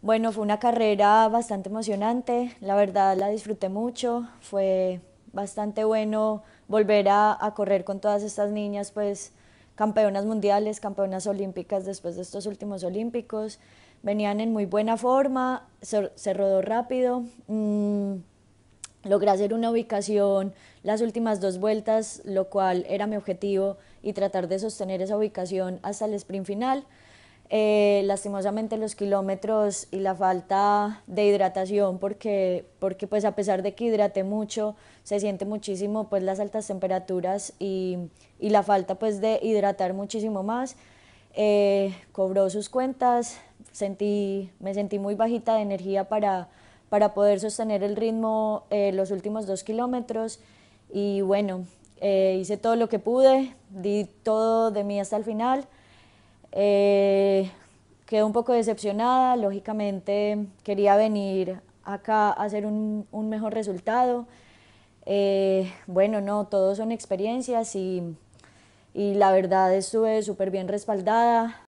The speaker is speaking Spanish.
Bueno, fue una carrera bastante emocionante, la verdad la disfruté mucho, fue bastante bueno volver a, correr con todas estas niñas, pues campeonas mundiales, campeonas olímpicas después de estos últimos olímpicos, venían en muy buena forma, se, rodó rápido, mm, logré hacer una ubicación las últimas dos vueltas, lo cual era mi objetivo y tratar de sostener esa ubicación hasta el sprint final. Eh, lastimosamente los kilómetros y la falta de hidratación porque, porque pues a pesar de que hidrate mucho se siente muchísimo pues las altas temperaturas y, y la falta pues de hidratar muchísimo más eh, cobró sus cuentas sentí, me sentí muy bajita de energía para, para poder sostener el ritmo eh, los últimos dos kilómetros y bueno hice todo lo que pude di todo de mí hasta el final eh, quedé un poco decepcionada, lógicamente quería venir acá a hacer un, mejor resultado. Eh, bueno, no, todo son experiencias y, y la verdad estuve súper bien respaldada.